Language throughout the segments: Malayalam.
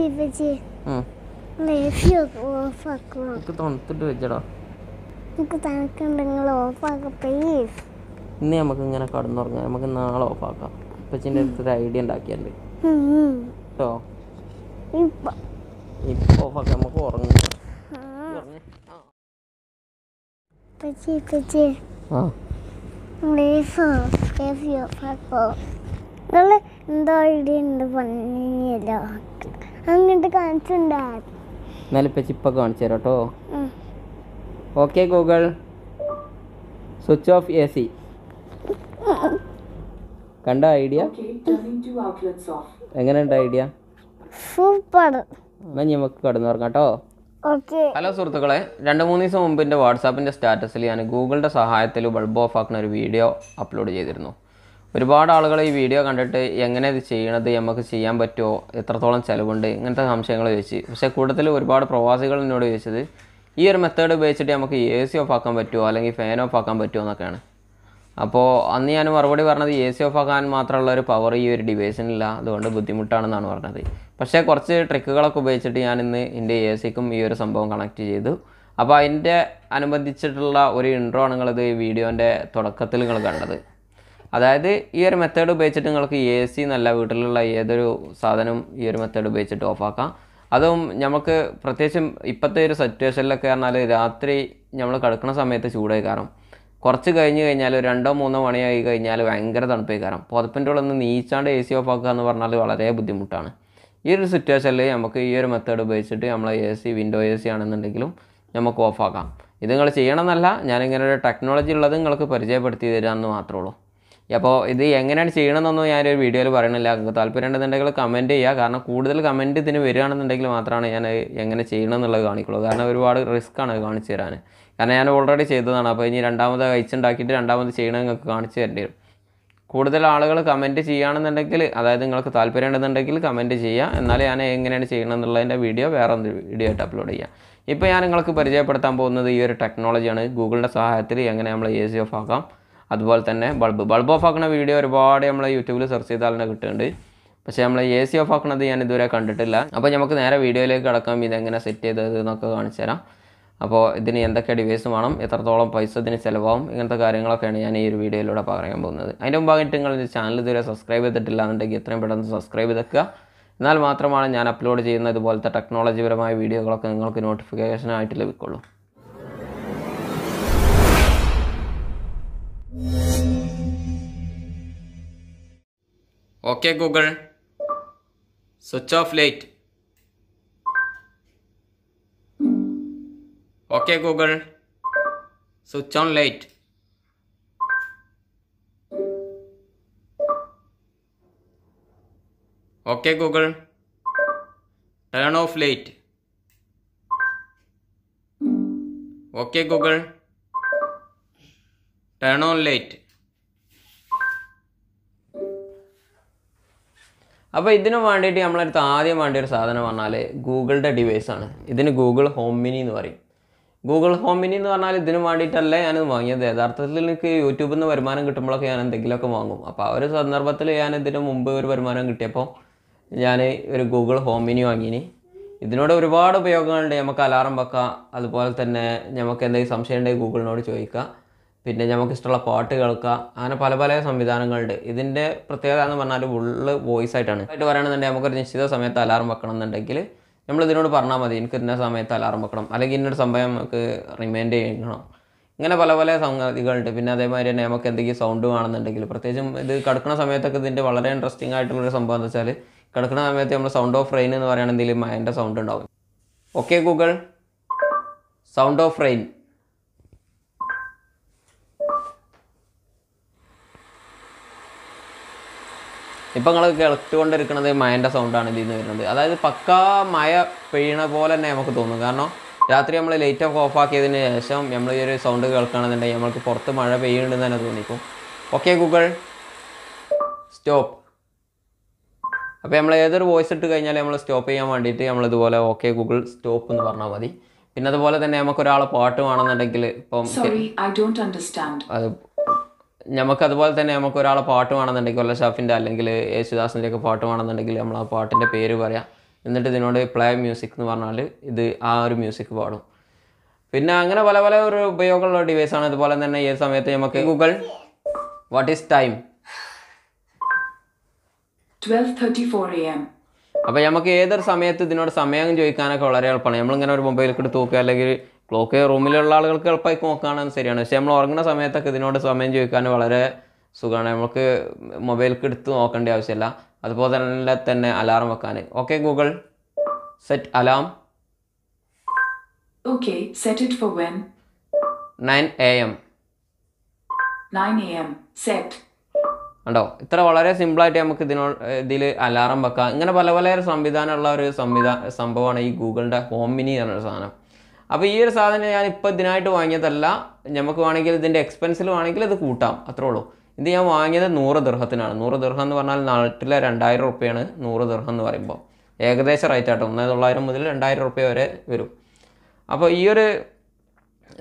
എനിക്ക് തണുത്തിട്ട് വെച്ചടാ എനിക്ക് തണുക്കുണ്ടെങ്കിൽ ഓഫാക്കാം പ്ലീസ് ഇന്ന് നമുക്ക് ഇങ്ങനെ കടന്നുറങ്ങാം നമുക്ക് നാളെ ഓഫാക്കാം അപ്പച്ചിൻ്റെ അടുത്ത് ഒരു ഐഡിയ ഉണ്ടാക്കിയാലേ കേട്ടോ ഇപ്പൊ ഓഫാക്കാം നമുക്ക് ഉറങ്ങാം എന്തോ ഐഡിയ ഉണ്ട് പറഞ്ഞില്ല അങ്ങോട്ട് കാണിച്ചിട്ടുണ്ടായിരുന്നു എന്നാലിപ്പം കാണിച്ചു തരാം okay Google switch off A C കണ്ട ഐഡിയ എങ്ങനെയുണ്ട് ഐഡിയ സൂപ്പർ എന്നാ ഞമ്മക്ക് കടന്നു പറഞ്ഞ കേട്ടോ ഹലോ സുഹൃത്തുക്കളെ രണ്ട് മൂന്ന് ദിവസം മുമ്പ് എൻ്റെ വാട്സാപ്പിൻ്റെ സ്റ്റാറ്റസിൽ ഞാൻ ഗൂഗിളിൻ്റെ സഹായത്തിൽ ബൾബ് ഓഫ് ആക്കുന്ന ഒരു വീഡിയോ അപ്ലോഡ് ചെയ്തിരുന്നു ഒരുപാട് ആളുകൾ ഈ വീഡിയോ കണ്ടിട്ട് എങ്ങനെ ഇത് ചെയ്യണത് നമുക്ക് ചെയ്യാൻ പറ്റുമോ എത്രത്തോളം ചിലവുണ്ട് ഇങ്ങനത്തെ സംശയങ്ങൾ ചോദിച്ചു പക്ഷേ കൂടുതൽ ഒരുപാട് പ്രവാസികൾ എന്നോട് ചോദിച്ചത് ഈ ഒരു മെത്തേഡ് ഉപയോഗിച്ചിട്ട് നമുക്ക് എ സി ഓഫ് ആക്കാൻ പറ്റുമോ അല്ലെങ്കിൽ ഫാൻ ഓഫ് ആക്കാൻ പറ്റുമോ എന്നൊക്കെയാണ് അപ്പോൾ അന്ന് ഞാൻ മറുപടി പറഞ്ഞത് എ സി ഓഫ് ആക്കാൻ മാത്രമുള്ള ഒരു പവർ ഈ ഒരു ഡിവൈസിനില്ല അതുകൊണ്ട് ബുദ്ധിമുട്ടാണെന്നാണ് പറഞ്ഞത് പക്ഷേ കുറച്ച് ട്രിക്കുകളൊക്കെ ഉപയോഗിച്ചിട്ട് ഞാൻ ഇന്ന് എൻ്റെ എ സിക്കും ഈ ഒരു സംഭവം കണക്ട് ചെയ്തു അപ്പോൾ അതിൻ്റെ അനുബന്ധിച്ചിട്ടുള്ള ഒരു ഇൻട്രോ ആണ് നിങ്ങളിത് വീഡിയോൻ്റെ തുടക്കത്തിൽ നിങ്ങൾ കണ്ടത് അതായത് ഈ ഒരു മെത്തേഡ് ഉപയോഗിച്ചിട്ട് നിങ്ങൾക്ക് എ സി നല്ല വീട്ടിലുള്ള ഏതൊരു സാധനവും ഈ ഒരു മെത്തേഡ് ഉപയോഗിച്ചിട്ട് ഓഫാക്കാം അതും നമുക്ക് പ്രത്യേകിച്ചും ഇപ്പോഴത്തെ ഒരു സിറ്റുവേഷനിലൊക്കെ പറഞ്ഞാൽ രാത്രി നമ്മൾ കിടക്കുന്ന സമയത്ത് ചൂടായി കാരണം കുറച്ച് കഴിഞ്ഞ് കഴിഞ്ഞാൽ രണ്ടോ മൂന്നോ മണിയായി കഴിഞ്ഞാൽ ഭയങ്കര തണുപ്പായി കാരണം പുതപ്പിൻ്റെ ഉള്ളിൽ നിന്ന് നീച്ചാണ്ട് എ സി ഓഫാക്കുക എന്ന് പറഞ്ഞാൽ വളരെ ബുദ്ധിമുട്ടാണ് ഈ ഒരു സിറ്റുവേഷനിൽ നമുക്ക് ഈ ഒരു മെത്തേഡ് ഉപയോഗിച്ചിട്ട് നമ്മൾ A C window A C ആണെന്നുണ്ടെങ്കിലും നമുക്ക് ഓഫാക്കാം ഇത് നിങ്ങൾ ചെയ്യണമെന്നല്ല ഞാനിങ്ങനെ ഒരു ടെക്നോളജി ഉള്ളത് നിങ്ങൾക്ക് പരിചയപ്പെടുത്തി തരാമെന്ന് മാത്രമേ ഉള്ളൂ അപ്പോൾ ഇത് എങ്ങനെയാണ് ചെയ്യണമെന്നൊന്നും ഞാനൊരു വീഡിയോയിൽ പറയണില്ല നിങ്ങൾക്ക് താല്പര്യം ഉണ്ടെന്നുണ്ടെങ്കിൽ കമൻറ്റ് ചെയ്യുക കാരണം കൂടുതൽ കമൻറ്റ് ഇതിന് വരികയാണെന്നുണ്ടെങ്കിൽ മാത്രമാണ് ഞാൻ എങ്ങനെ ചെയ്യണം എന്നുള്ളത് കാണിക്കുള്ളൂ കാരണം ഒരുപാട് റിസ്ക് ആണ് കാണിച്ചു തരാൻ കാരണം ഞാൻ ഓൾറെഡി ചെയ്തതാണ് അപ്പോൾ ഇനി രണ്ടാമത് അയച്ചുണ്ടാക്കിയിട്ട് രണ്ടാമത് ചെയ്യണമെന്ന് നിങ്ങൾക്ക് കാണിച്ചു തരേണ്ടി വരും കൂടുതൽ ആളുകൾ കമൻറ്റ് ചെയ്യുകയാണെന്നുണ്ടെങ്കിൽ അതായത് നിങ്ങൾക്ക് താല്പര്യം ഉണ്ടെന്നുണ്ടെങ്കിൽ കമൻറ്റ് ചെയ്യുക എന്നാലേ ഞാൻ എങ്ങനെയാണ് ചെയ്യണം എന്നുള്ളതിൻ്റെ വീഡിയോ വേറെ വീഡിയോ ആയിട്ട് അപ്ലോഡ് ചെയ്യാം ഇപ്പോൾ ഞാൻ നിങ്ങൾക്ക് പരിചയപ്പെടുത്താൻ പോകുന്നത് ഈ ഒരു ടെക്നോളജിയാണ് ഗൂഗിളിൻ്റെ സഹായത്തിൽ എങ്ങനെ നമ്മൾ എ സി ഓഫ് ആക്കാം അതുപോലെ തന്നെ ബൾബ് ബൾബ് ഓഫ് ആക്കുന്ന വീഡിയോ ഒരുപാട് നമ്മൾ യൂട്യൂബിൽ സെർച്ച് ചെയ്താൽ തന്നെ കിട്ടുന്നുണ്ട് പക്ഷേ നമ്മൾ എ സി ഓഫ് ആക്കുന്നത് ഞാൻ ഇതുവരെ കണ്ടിട്ടില്ല അപ്പോൾ നമുക്ക് നേരെ വീഡിയോയിലേക്ക് കിടക്കാം ഇതെങ്ങനെ സെറ്റ് ചെയ്തത് എന്നൊക്കെ കാണിച്ചു തരാം അപ്പോൾ ഇതിന് എന്തൊക്കെ ഡിവൈസ് വേണം എത്രത്തോളം പൈസ ഇതിന് ചിലവാകും ഇങ്ങനത്തെ കാര്യങ്ങളൊക്കെയാണ് ഞാൻ ഈ ഒരു വീഡിയോയിലൂടെ പറയാൻ പോകുന്നത് അതിൻ്റെ മുമ്പായിട്ട് നിങ്ങൾ ചാനൽ ഇതുവരെ സബ്സ്ക്രൈബ് ചെയ്തിട്ടില്ല എന്നുണ്ടെങ്കിൽ എത്രയും പെട്ടെന്ന് സബ്സ്ക്രൈബ് ചെയ്തേക്കുക എന്നാൽ മാത്രമാണ് ഞാൻ അപ്ലോഡ് ചെയ്യുന്ന ഇതുപോലത്തെ ടെക്നോളജിപരമായ വീഡിയോകളൊക്കെ നിങ്ങൾക്ക് നോട്ടിഫിക്കേഷനായിട്ട് ലഭിക്കുള്ളൂ okay Google switch off light okay Google switch on light okay Google turn off light okay Google turn on light അപ്പോൾ ഇതിന് വേണ്ടിയിട്ട് നമ്മളടുത്ത് ആദ്യം വേണ്ട ഒരു സാധനം പറഞ്ഞാൽ ഡിവൈസ് ഡിവൈസാണ് ഇതിന് ഗൂഗിൾ ഹോം മിനി എന്ന് പറയും ഗൂഗിൾ ഹോം മിനി എന്ന് പറഞ്ഞാൽ ഇതിന് വേണ്ടിയിട്ടല്ലേ ഞാനിത് വാങ്ങിയത് യഥാർത്ഥത്തിൽ എനിക്ക് യൂട്യൂബിൽ നിന്ന് വരുമാനം കിട്ടുമ്പോഴൊക്കെ ഞാൻ എന്തെങ്കിലുമൊക്കെ വാങ്ങും അപ്പോൾ ആ ഒരു സന്ദർഭത്തിൽ ഞാൻ ഇതിന് മുമ്പ് ഒരു വരുമാനം കിട്ടിയപ്പോൾ ഞാൻ ഒരു ഗൂഗിൾ ഹോം മിനി വാങ്ങിനി ഇതിനോട് ഒരുപാട് ഉപയോഗങ്ങളുണ്ട് നമുക്ക് അലാറം വെക്കാം അതുപോലെ തന്നെ നമുക്ക് എന്തെങ്കിലും സംശയം ഉണ്ടെങ്കിൽ ഗൂഗിളിനോട് ചോദിക്കുക പിന്നെ നമുക്കിഷ്ടമുള്ള പാട്ട് കേൾക്കാം അങ്ങനെ പല പല സംവിധാനങ്ങളുണ്ട് ഇതിൻ്റെ പ്രത്യേകത എന്ന് പറഞ്ഞാൽ ഫുള്ള് വോയിസ് ആയിട്ടാണ് ആയിട്ട് പറയുകയാണെന്നുണ്ടെങ്കിൽ നമുക്കൊരു നിശ്ചിത സമയത്ത് അലാറം വെക്കണം എന്നുണ്ടെങ്കിൽ നമ്മൾ ഇതിനോട് പറഞ്ഞാൽ മതി എനിക്ക് ഇന്ന സമയത്ത് അലാറം വെക്കണം അല്ലെങ്കിൽ ഇന്നൊരു സമയം നമുക്ക് റിമൈൻഡ് ചെയ്യണം ഇങ്ങനെ പല പല സംഗതികളുണ്ട് പിന്നെ അതേമാതിരി തന്നെ നമുക്ക് എന്തെങ്കിലും സൗണ്ട് വേണമെന്നുണ്ടെങ്കിൽ പ്രത്യേകിച്ചും ഇത് കിടക്കുന്ന സമയത്തൊക്കെ ഇതിൻ്റെ വളരെ ഇൻട്രസ്റ്റിംഗ് ആയിട്ടുള്ളൊരു സംഭവം എന്ന് വെച്ചാൽ കിടക്കുന്ന സമയത്ത് നമ്മൾ സൗണ്ട് ഓഫ് റെയിൻ എന്ന് പറയുകയാണെങ്കിൽ മയൻ്റെ സൗണ്ട് ഉണ്ടാവും okay Google sound of rain ഇപ്പം നിങ്ങൾ കേട്ടുകൊണ്ടിരിക്കുന്നത് മഴൻ്റെ സൗണ്ടാണ് ഇതിൽ നിന്ന് വരുന്നത് അതായത് പക്കാ മഴ പെയ്യണ പോലെ തന്നെ നമുക്ക് തോന്നും കാരണം രാത്രി നമ്മൾ ലൈറ്റ് ഒക്കെ ഓഫ് ആക്കിയതിന് ശേഷം നമ്മൾ ഈ ഒരു സൗണ്ട് കേൾക്കുകയാണെന്നുണ്ടെങ്കിൽ നമ്മൾക്ക് പുറത്ത് മഴ പെയ്യുന്നുണ്ടെന്ന് തന്നെ തോന്നിക്കും ഓക്കെ ഗൂഗിൾ സ്റ്റോപ്പ് അപ്പോൾ നമ്മൾ ഏതൊരു വോയിസ് ഇട്ട് കഴിഞ്ഞാൽ നമ്മൾ സ്റ്റോപ്പ് ചെയ്യാൻ വേണ്ടിയിട്ട് നമ്മൾ ഇതുപോലെ ഓക്കെ ഗൂഗിൾ സ്റ്റോപ്പ് എന്ന് പറഞ്ഞാൽ മതി പിന്നെ അതുപോലെ തന്നെ നമുക്ക് ഒരാളെ പാട്ട് വേണമെന്നുണ്ടെങ്കിൽ ഇപ്പം അത് നമുക്കതുപോലെ അതുപോലെ തന്നെ നമുക്ക് ഒരാളെ പാട്ട് വേണമെന്നുണ്ടെങ്കിൽ വല്ല ഷാഫിൻ്റെ അല്ലെങ്കിൽ യേശുദാസിൻ്റെ ഒക്കെ പാട്ട് വേണമെന്നുണ്ടെങ്കിൽ നമ്മൾ ആ പാട്ടിൻ്റെ പേര് പറയാം എന്നിട്ട് ഇതിനോട് പ്ലേ മ്യൂസിക് എന്ന് പറഞ്ഞാൽ ഇത് ആ ഒരു മ്യൂസിക് പാടും പിന്നെ അങ്ങനെ പല പല ഒരു ഉപയോഗമുള്ള ഡിവൈസാണ് അതുപോലെ തന്നെ ഈ സമയത്ത് നമുക്ക് ഗൂഗിൾ വാട്ട് ഈസ് ടൈം അപ്പോൾ നമുക്ക് ഏതൊരു സമയത്ത് ഇതിനോട് സമയം ചോദിക്കാനൊക്കെ വളരെ എളുപ്പമാണ് നമ്മളിങ്ങനെ ഒരു മൊബൈലിൽ കൂടി തൂക്കുക അല്ലെങ്കിൽ ക്ലോക്ക് റൂമിലുള്ള ആളുകൾക്ക് എളുപ്പമായി നോക്കാനും ശരിയാണ് പക്ഷേ നമ്മൾ ഉറങ്ങുന്ന സമയത്തൊക്കെ ഇതിനോട് സമയം ചോദിക്കാൻ വളരെ സുഖമാണ് നമുക്ക് മൊബൈലിലേക്ക് എടുത്ത് നോക്കേണ്ട ആവശ്യമില്ല അതുപോലെ തന്നെ തന്നെ അലാറം വെക്കാൻ okay Google set alarm okay set it for when 9 am 9 am set ഉണ്ടോ ഇത്ര വളരെ സിമ്പിളായിട്ട് നമുക്ക് ഇതിനോ ഇതിൽ അലാറം വെക്കാം ഇങ്ങനെ പല പല സംവിധാനമുള്ള ഒരു സംവിധാന സംഭവമാണ് ഈ ഗൂഗിളിൻ്റെ ഹോം മിനി എന്നൊരു സാധനം അപ്പോൾ ഈ ഒരു സാധനം ഞാൻ ഇപ്പോൾ ഇതിനായിട്ട് വാങ്ങിയതല്ല നമുക്ക് വേണമെങ്കിൽ ഇതിൻ്റെ എക്സ്പെൻസിൽ വേണമെങ്കിൽ ഇത് കൂട്ടാം അത്രേ ഉള്ളൂ ഇത് ഞാൻ വാങ്ങിയത് നൂറ് ദൃഹത്തിനാണ് നൂറ് ദൃഹം എന്ന് പറഞ്ഞാൽ നാട്ടിലെ രണ്ടായിരം റുപ്യാണ് നൂറ് ദൃഹം എന്ന് പറയുമ്പോൾ ഏകദേശം റേറ്റ് ആട്ടോ ഒന്നേ തൊള്ളായിരം മുതൽ രണ്ടായിരം റുപ്യ വരെ വരും അപ്പോൾ ഈ ഒരു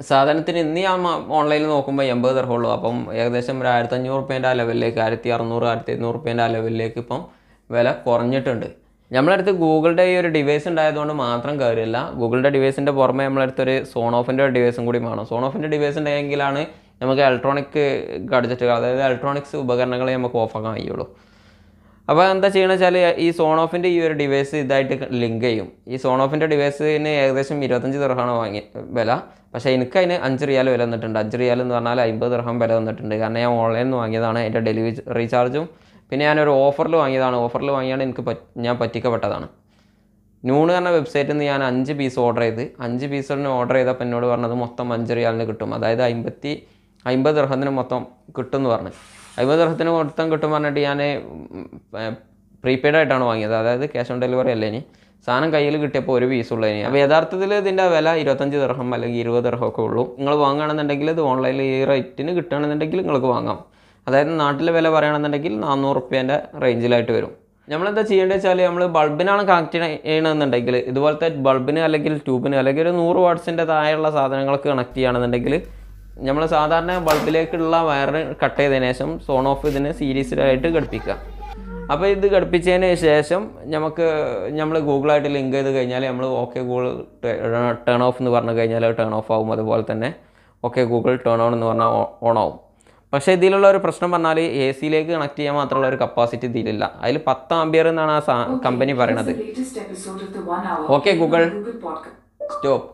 സാധനത്തിന് ഇന്ന് ഞാൻ ഓൺലൈനിൽ നോക്കുമ്പോൾ എൺപത് തരമുള്ളൂ അപ്പം ഏകദേശം ഒരു ആയിരത്തഞ്ഞൂറ് റുപ്യേൻ്റെ ആ ലെവലിലേക്ക് ആയിരത്തി അറുന്നൂറ് ആയിരത്തി എഴുന്നൂറ് റുപ്യേൻ്റെ ആ ലെവലിലേക്ക് ഇപ്പം വില കുറഞ്ഞിട്ടുണ്ട് നമ്മളടുത്ത് ഗൂഗിളിൻ്റെ ഈ ഒരു ഡിവൈസ് ഉണ്ടായതുകൊണ്ട് മാത്രം കയറില്ല ഗൂഗിളിൻ്റെ ഡിവൈസിൻ്റെ പുറമെ നമ്മളടുത്തൊരു ഒരു ഡിവൈസും കൂടി വേണം ഓഫിൻ്റെ ഡിവൈസ് ഉണ്ടെങ്കിലാണ് നമുക്ക് ഇലക്ട്രോണിക് ഗഡ്ജറ്റുകൾ അതായത് ഇലക്ട്രോണിക്സ് ഉപകരണങ്ങൾ നമുക്ക് ഓഫാക്കാൻ കഴിയുള്ളൂ അപ്പോൾ എന്താ ചെയ്യണമെന്ന് വെച്ചാൽ ഈ സോൺ ഓഫിൻ്റെ ഈ ഒരു ഡിവൈസ് ഇതായിട്ട് ലിങ്ക് ചെയ്യും ഈ സോൺ ഓഫിൻ്റെ ഡിവൈസിന് ഏകദേശം ഇരുപത്തഞ്ച് ദർഹമാണ് വാങ്ങി വില പക്ഷേ എനിക്ക് അതിന് അഞ്ച് റിയാൽ വില തന്നിട്ടുണ്ട് അഞ്ച് റിയാൽ എന്ന് പറഞ്ഞാൽ അമ്പത് ദർഹം വില തന്നിട്ടുണ്ട് കാരണം ഞാൻ ഓൺലൈനിൽ നിന്ന് വാങ്ങിയതാണ് എൻ്റെ ഡെലിവറി റീചാർജും പിന്നെ ഞാനൊരു ഓഫറിൽ വാങ്ങിയതാണ് ഓഫറിൽ വാങ്ങിയാണ് എനിക്ക് ഞാൻ പറ്റിക്കപ്പെട്ടതാണ് നൂണ് എന്ന വെബ്സൈറ്റിൽ നിന്ന് ഞാൻ അഞ്ച് പീസ് ഓർഡർ ചെയ്ത് അഞ്ച് പീസിന് ഓർഡർ ചെയ്തപ്പോൾ എന്നോട് പറഞ്ഞത് മൊത്തം അഞ്ച് റിയാലിന് കിട്ടും അതായത് അമ്പത്തി അമ്പത് ദർഹത്തിന് മൊത്തം കിട്ടും എന്ന് പറഞ്ഞു അമ്പത് ദർഹത്തിന് മൊത്തം കിട്ടും പറഞ്ഞിട്ട് ഞാൻ പ്രീപെയ്ഡ് ആയിട്ടാണ് വാങ്ങിയത് അതായത് ക്യാഷ് ഓൺ ഡെലിവറി അല്ലേ ഇനി സാധനം കയ്യിൽ കിട്ടിയപ്പോൾ ഒരു പീസ് ഉള്ളതിന് അപ്പോൾ യഥാർത്ഥത്തിൽ ഇതിൻ്റെ വില ഇരുപത്തഞ്ച് ദർഹം അല്ലെങ്കിൽ ഇരുപത് ദർഹമൊക്കെ ഉള്ളൂ നിങ്ങൾ വാങ്ങുകയാണെന്നുണ്ടെങ്കിൽ ഇത് ഓൺലൈനിൽ ഈ റേറ്റിന് കിട്ടുകയാണെന്നുണ്ടെങ്കിൽ നിങ്ങൾക്ക് വാങ്ങാം അതായത് നാട്ടിലെ വില പറയുകയാണെന്നുണ്ടെങ്കിൽ നാനൂറ് റുപ്യേൻ്റെ റേഞ്ചിലായിട്ട് വരും നമ്മളെന്താ ചെയ്യേണ്ടത് വെച്ചാൽ നമ്മൾ ബൾബിനാണ് കണക്ട് ചെയ്യണമെന്നുണ്ടെങ്കിൽ ഇതുപോലത്തെ ബൾബിന് അല്ലെങ്കിൽ ട്യൂബിന് അല്ലെങ്കിൽ ഒരു നൂറ് വാട്ട്സിൻ്റെ താഴെയുള്ള സാധനങ്ങൾക്ക് കണക്ട് ചെയ്യുകയാണെന്നുണ്ടെങ്കിൽ നമ്മൾ സാധാരണ ബൾബിലേക്കുള്ള വയർ കട്ട് ചെയ്തതിന് ശേഷം സോൺ ഓഫ് ഇതിനെ സീരീസിലായിട്ട് ഘടിപ്പിക്കുക അപ്പോൾ ഇത് ഘടിപ്പിച്ചതിന് ശേഷം നമുക്ക് നമ്മൾ ഗൂഗിളായിട്ട് ലിങ്ക് ചെയ്ത് കഴിഞ്ഞാൽ നമ്മൾ ഓക്കെ ഗൂഗിൾ ടേൺ ഓഫ് എന്ന് പറഞ്ഞു കഴിഞ്ഞാൽ ടേൺ ഓഫ് ആവും അതുപോലെ തന്നെ ഓക്കെ ഗൂഗിൾ ടേൺ ഓൺ എന്ന് പറഞ്ഞാൽ ഓൺ ആവും പക്ഷേ ഇതിലുള്ള ഒരു പ്രശ്നം പറഞ്ഞാൽ എ സിയിലേക്ക് കണക്ട് ചെയ്യാൻ മാത്രമുള്ള ഒരു കപ്പാസിറ്റി ഇതിലില്ല അതിൽ പത്ത് ആംബിയർ എന്നാണ് ആ കമ്പനി പറയണത് ഓക്കെ ഗൂഗിൾ സ്റ്റോപ്പ്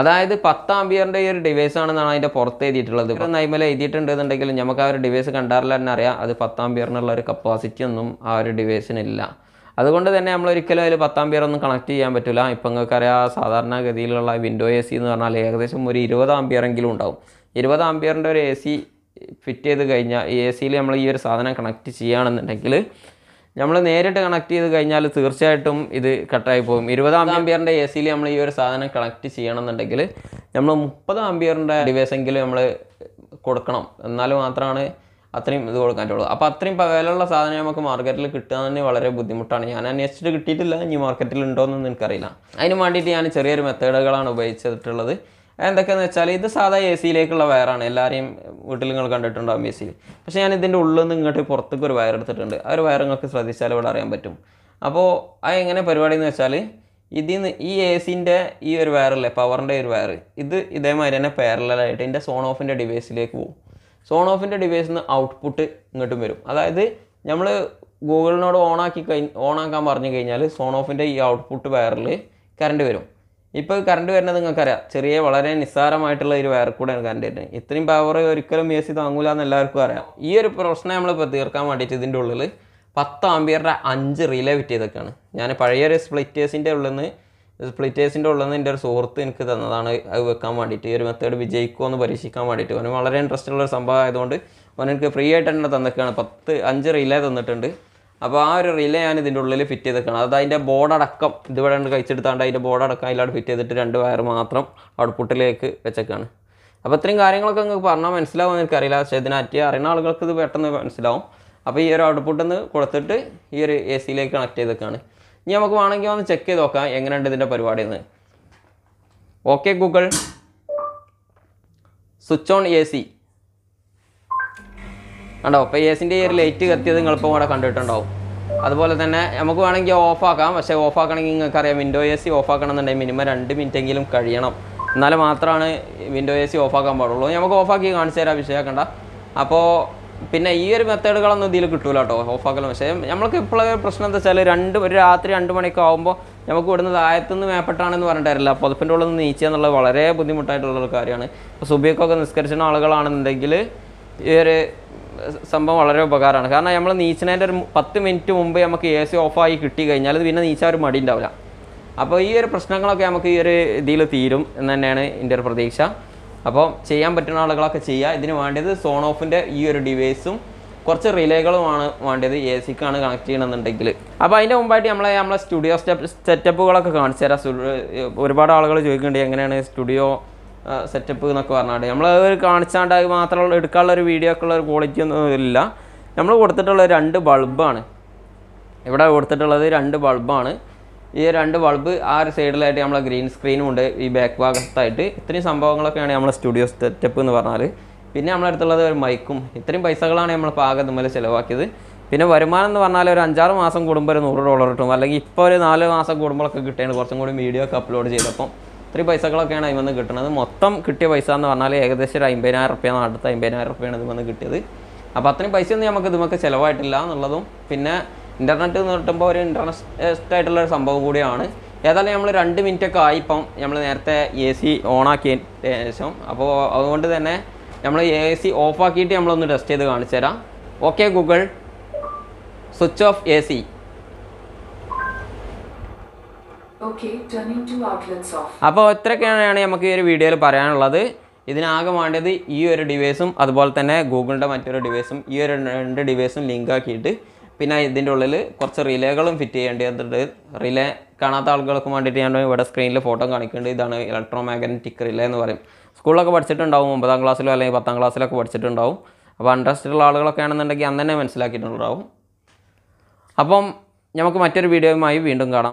അതായത് പത്ത് ആംബിയറിൻ്റെ ഈ ഒരു ഡിവൈസ് ആണെന്നാണ് അതിൻ്റെ പുറത്ത് എഴുതിയിട്ടുള്ളത് ഇപ്പം നൈമൽ എഴുതിയിട്ടുണ്ടെന്നുണ്ടെങ്കിലും നമുക്ക് ആ ഒരു ഡിവൈസ് കണ്ടാറില്ല തന്നെ അറിയാം അത് പത്ത് ആംബിയറിനുള്ള ഒരു കപ്പാസിറ്റി ഒന്നും ആ ഒരു ഡിവൈസിനില്ല അതുകൊണ്ട് തന്നെ നമ്മൾ ഒരിക്കലും അതിൽ പത്താം പേർ ഒന്നും കണക്ട് ചെയ്യാൻ പറ്റില്ല ഇപ്പം നിങ്ങൾക്കറിയാം സാധാരണഗതിയിലുള്ള വിൻഡോ എ സി എന്ന് പറഞ്ഞാൽ ഏകദേശം ഒരു ഇരുപത് ആംബിയറെങ്കിലും ഉണ്ടാവും ഇരുപത് ആംപിയറിൻ്റെ ഒരു എ സി ഫിറ്റ് ചെയ്ത് കഴിഞ്ഞാൽ എ സിയിൽ നമ്മൾ ഈ ഒരു സാധനം കണക്ട് ചെയ്യുകയാണെന്നുണ്ടെങ്കിൽ നമ്മൾ നേരിട്ട് കണക്ട് ചെയ്ത് കഴിഞ്ഞാൽ തീർച്ചയായിട്ടും ഇത് കട്ടായി പോകും ഇരുപത് ആംബിയറിൻ്റെ എ സിയിൽ നമ്മൾ ഈ ഒരു സാധനം കണക്ട് ചെയ്യണമെന്നുണ്ടെങ്കിൽ നമ്മൾ മുപ്പത് ആംബിയറിൻ്റെ ഡിവൈസെങ്കിലും നമ്മൾ കൊടുക്കണം എന്നാൽ മാത്രമാണ് അത്രയും ഇത് കൊടുക്കാൻ പറ്റുള്ളൂ അപ്പോൾ അത്രയും വിലയുള്ള സാധനം നമുക്ക് മാർക്കറ്റിൽ കിട്ടുക തന്നെ വളരെ ബുദ്ധിമുട്ടാണ് ഞാൻ അന്വേഷിച്ചിട്ട് കിട്ടിയിട്ടില്ല ഇനി മാർക്കറ്റിൽ ഉണ്ടോയെന്നൊന്നും എനിക്കറിയില്ല അതിന് വേണ്ടിയിട്ട് ഞാൻ ചെറിയൊരു മെത്തേഡുകളാണ് ഉപയോഗിച്ചിട്ടുള്ളത് എന്തൊക്കെയാണെന്ന് വെച്ചാൽ ഇത് സാധാ എ സിയിലേക്കുള്ള വയറാണ് എല്ലാവരെയും വീട്ടിൽ നിങ്ങൾ കണ്ടിട്ടുണ്ടാവും എ സിയിൽ പക്ഷേ ഞാൻ ഇതിൻ്റെ ഉള്ളിൽ നിന്ന് ഇങ്ങോട്ട് പുറത്തേക്ക് ഒരു വയർ എടുത്തിട്ടുണ്ട് ആ ഒരു വയർ നിങ്ങൾക്ക് ശ്രദ്ധിച്ചാൽ ഇവിടെ അറിയാൻ പറ്റും അപ്പോൾ അത് എങ്ങനെ പരിപാടി എന്ന് വെച്ചാൽ ഇതിൽ നിന്ന് ഈ എ സിൻ്റെ ഈ ഒരു വയറല്ലേ പവറിൻ്റെ ഒരു വയർ ഇത് ഇതേമാതിരി തന്നെ പാരലായിട്ട് എൻ്റെ സോൺ ഓഫിൻ്റെ ഡിവൈസിലേക്ക് പോകും സോൺ ഓഫിൻ്റെ ഡിവൈസിൽ നിന്ന് ഔട്ട്പുട്ട് ഇങ്ങോട്ടും വരും അതായത് നമ്മൾ ഗൂഗിളിനോട് ഓണാക്കി കഴിഞ്ഞ് ഓണാക്കാൻ പറഞ്ഞു കഴിഞ്ഞാൽ സോൺ ഓഫിൻ്റെ ഈ ഔട്ട്പുട്ട് വയറിൽ കറണ്ട് വരും ഇപ്പോൾ കറണ്ട് വരുന്നത് നിങ്ങൾക്കറിയാം ചെറിയ വളരെ നിസ്സാരമായിട്ടുള്ള ഒരു വയർ കൂടെയാണ് കറണ്ട് വരുന്നത് ഇത്രയും പവർ ഒരിക്കലും എ സി താങ്ങൂല എന്ന് എല്ലാവർക്കും അറിയാം ഈ ഒരു പ്രശ്നം നമ്മളിപ്പോൾ തീർക്കാൻ വേണ്ടിയിട്ട് ഇതിൻ്റെ ഉള്ളിൽ പത്ത് ആംബിയറിൻ്റെ അഞ്ച് റിലേ ഫിറ്റ് ചെയ്തൊക്കെയാണ് ഞാൻ പഴയൊരു സ്പ്ലിറ്റേഴ്സിൻ്റെ ഉള്ളിൽ നിന്ന് സ്പ്ലിറ്റേഴ്സിൻ്റെ ഉള്ളിൽ നിന്ന് എൻ്റെ ഒരു സുഹൃത്ത് എനിക്ക് തന്നതാണ് അത് വെക്കാൻ വേണ്ടിയിട്ട് ഈ ഒരു മെത്തേഡ് വിജയിക്കുമോ എന്ന് പരീക്ഷിക്കാൻ വേണ്ടിയിട്ട് അവന് വളരെ ഇൻട്രസ്റ്റ് ഉള്ള ഒരു സംഭവം ആയതുകൊണ്ട് അവൻ എനിക്ക് ഫ്രീ ആയിട്ട് തന്നെ തന്നൊക്കെയാണ് പത്ത് അഞ്ച് റിലേ തന്നിട്ടുണ്ട് അപ്പോൾ ആ ഒരു റിലേ ഞാൻ ഇതിൻ്റെ ഉള്ളിൽ ഫിറ്റ് ചെയ്തിട്ടാണ് അത് അതിൻ്റെ ബോർഡടക്കം ഇതിവിടെ കഴിച്ചെടുത്താണ്ട് അതിൻ്റെ ബോർഡടക്കം അതിലോട്ട് ഫിറ്റ് ചെയ്തിട്ട് രണ്ട് വയർ മാത്രം ഔട്ട്പുട്ടിലേക്ക് വെച്ചേക്കാണ് അപ്പോൾ ഇത്രയും കാര്യങ്ങളൊക്കെ നിങ്ങൾക്ക് പറഞ്ഞാൽ മനസ്സിലാവുമെന്ന് എനിക്കറിയില്ല പക്ഷേ ഇതിനാറ്റി അറിയുന്ന ആളുകൾക്ക് ഇത് പെട്ടെന്ന് മനസ്സിലാവും അപ്പോൾ ഈ ഒരു ഔട്ട്പുട്ട് ഒന്ന് കൊടുത്തിട്ട് ഈ ഒരു എ സിയിലേക്ക് കണക്ട് ചെയ്തേക്കാണ് ഇനി നമുക്ക് വേണമെങ്കിൽ ഒന്ന് ചെക്ക് ചെയ്ത് നോക്കാം എങ്ങനെയുണ്ട് ഇതിൻ്റെ പരിപാടി എന്ന് okay Google switch on A C കണ്ടോ ഇപ്പോൾ എസിൻ്റെ ഈ ഒരു ലൈറ്റ് കത്തിയത് നിങ്ങളിപ്പോൾ കൂടെ കണ്ടിട്ടുണ്ടാവും അതുപോലെ തന്നെ നമുക്ക് വേണമെങ്കിൽ ഓഫാക്കാം പക്ഷേ ഓഫാക്കണമെങ്കിൽ അറിയാം വിൻഡോ എ സി ഓഫാക്കണം എന്നുണ്ടെങ്കിൽ മിനിമം രണ്ട് എങ്കിലും കഴിയണം എന്നാൽ മാത്രമാണ് വിൻഡോ എ സി ഓഫാക്കാൻ പാടുള്ളൂ നമുക്ക് ഓഫാക്കി കാണിച്ചു തരാം വിഷയമാക്കണ്ട അപ്പോൾ പിന്നെ ഈ ഒരു മെത്തേഡുകളൊന്നും ഇതിൽ കിട്ടൂല കേട്ടോ ഓഫാക്കലും പക്ഷേ നമ്മൾക്ക് ഇപ്പോൾ പ്രശ്നം എന്താ വെച്ചാൽ രണ്ട് ഒരു രാത്രി രണ്ട് മണിയൊക്കെ ആകുമ്പോൾ നമുക്ക് ഇവിടുന്ന് താഴത്തുനിന്ന് മേപ്പെട്ടാണെന്ന് പറഞ്ഞിട്ടില്ല തരില്ല ഉള്ളിൽ നിന്ന് നീച്ചുക എന്നുള്ളത് വളരെ ബുദ്ധിമുട്ടായിട്ടുള്ള ഒരു കാര്യമാണ് ഇപ്പോൾ സുബിയൊക്കെ നിസ്കരിച്ചിരുന്ന ആളുകളാണെന്നുണ്ടെങ്കിൽ ഈ ഒരു സംഭവം വളരെ ഉപകാരമാണ് കാരണം നമ്മൾ നീച്ചണേൻ്റെ ഒരു പത്ത് മിനിറ്റ് മുമ്പ് നമുക്ക് എ സി ഓഫായി കിട്ടി കഴിഞ്ഞാൽ അത് പിന്നെ നീച്ചാൽ ഒരു മടി ഉണ്ടാവില്ല അപ്പോൾ ഈ ഒരു പ്രശ്നങ്ങളൊക്കെ നമുക്ക് ഈ ഒരു ഇതിൽ തീരും എന്ന് തന്നെയാണ് എൻ്റെ ഒരു പ്രതീക്ഷ അപ്പോൾ ചെയ്യാൻ പറ്റുന്ന ആളുകളൊക്കെ ചെയ്യുക ഇതിന് വേണ്ടത് സോൺ ഓഫിൻ്റെ ഈ ഒരു ഡിവൈസും കുറച്ച് റിലേകളുമാണ് വേണ്ടത് എ സിക്കാണ് കണക്ട് ചെയ്യണമെന്നുണ്ടെങ്കിൽ അപ്പോൾ അതിൻ്റെ മുമ്പായിട്ട് നമ്മളെ നമ്മളെ സ്റ്റുഡിയോ സ്റ്റെപ്പ് സെറ്റപ്പുകളൊക്കെ കാണിച്ചു തരാം ഒരുപാട് ആളുകൾ ചോദിക്കുന്നുണ്ട് എങ്ങനെയാണ് സ്റ്റുഡിയോ സെറ്റപ്പ് എന്നൊക്കെ പറഞ്ഞാണ്ട് നമ്മൾ ഒരു കാണിച്ചാണ്ടായി മാത്രമുള്ള എടുക്കാനുള്ള ഒരു വീഡിയോ ഒക്കെ ഉള്ള ഒരു ക്വാളിറ്റി ഒന്നും ഇല്ല നമ്മൾ കൊടുത്തിട്ടുള്ള രണ്ട് ബൾബാണ് ഇവിടെ കൊടുത്തിട്ടുള്ളത് രണ്ട് ബൾബാണ് ഈ രണ്ട് ബൾബ് ആ ഒരു സൈഡിലായിട്ട് നമ്മളെ ഗ്രീൻ സ്ക്രീനും ഉണ്ട് ഈ ബാക്ക് ഭാഗത്തായിട്ട് ഇത്രയും സംഭവങ്ങളൊക്കെയാണ് നമ്മളെ സ്റ്റുഡിയോ സെറ്റപ്പ് എന്ന് പറഞ്ഞാൽ പിന്നെ നമ്മളെ അടുത്തുള്ളത് ഒരു മൈക്കും ഇത്രയും പൈസകളാണ് നമ്മൾ പാകം തമ്മിൽ ചിലവാക്കിയത് പിന്നെ വരുമാനം എന്ന് പറഞ്ഞാൽ ഒരു അഞ്ചാറ് മാസം കൂടുമ്പോൾ ഒരു നൂറ് ഡോളർ കിട്ടും അല്ലെങ്കിൽ ഇപ്പോൾ ഒരു നാല് മാസം കൂടുമ്പോഴൊക്കെ കിട്ടുകയാണ് കുറച്ചും കൂടി വീഡിയോ ഒക്കെ അപ്ലോഡ് ചെയ്തപ്പം ഇത്രയും പൈസകളൊക്കെയാണ് അതിൽ നിന്ന് കിട്ടുന്നത് മൊത്തം കിട്ടിയ പൈസ എന്ന് പറഞ്ഞാൽ ഏകദേശം ഒരു അമ്പതിനായിരം റുപ്യ അടുത്ത അമ്പതിനായിരം റുപ്യാണ് ഇതിൽ നിന്ന് കിട്ടിയത് അപ്പോൾ അത്രയും പൈസയൊന്നും നമുക്ക് ഇതുമൊക്കെ ചിലവായിട്ടില്ല എന്നുള്ളതും പിന്നെ ഇൻ്റർനെറ്റ് എന്ന് കിട്ടുമ്പോൾ ഒരു ഇൻ്റർനെസ്റ്റ് ആയിട്ടുള്ള ഒരു സംഭവം കൂടിയാണ് ഏതായാലും നമ്മൾ രണ്ട് മിനിറ്റൊക്കെ ഇപ്പം നമ്മൾ നേരത്തെ എ സി ഓണാക്കിയ ശേഷം അപ്പോൾ അതുകൊണ്ട് തന്നെ നമ്മൾ എ സി ഓഫാക്കിയിട്ട് നമ്മളൊന്ന് ടെസ്റ്റ് ചെയ്ത് കാണിച്ചു തരാം okay Google switch off A C അപ്പോൾ ഇത്രയൊക്കെയാണ് നമുക്ക് ഈ ഒരു വീഡിയോയിൽ പറയാനുള്ളത് ഇതിനാകെ വേണ്ടത് ഈ ഒരു ഡിവൈസും അതുപോലെ തന്നെ ഗൂഗിളിൻ്റെ മറ്റൊരു ഡിവൈസും ഈ ഒരു രണ്ട് ഡിവൈസും ലിങ്ക് ആക്കിയിട്ട് പിന്നെ ഇതിൻ്റെ ഉള്ളിൽ കുറച്ച് റിലേകളും ഫിറ്റ് ചെയ്യേണ്ടതുണ്ട് റിലേ കാണാത്ത ആളുകൾക്ക് വേണ്ടിയിട്ട് ഞാൻ ഇവിടെ സ്ക്രീനിൽ ഫോട്ടോ കാണിക്കേണ്ടത് ഇതാണ് ഇലക്ട്രോ മാഗ്നറ്റിക് റിലേ എന്ന് പറയും സ്കൂളിലൊക്കെ പഠിച്ചിട്ടുണ്ടാവും ഒമ്പതാം ക്ലാസ്സിലോ അല്ലെങ്കിൽ പത്താം ക്ലാസ്സിലൊക്കെ പഠിച്ചിട്ടുണ്ടാവും അപ്പോൾ ഇൻട്രസ്റ്റ് ഉള്ള ആളുകളൊക്കെ ആണെന്നുണ്ടെങ്കിൽ അന്ന് തന്നെ മനസ്സിലാക്കിയിട്ടുണ്ടാവും അപ്പം നമുക്ക് മറ്റൊരു വീഡിയോയുമായി വീണ്ടും കാണാം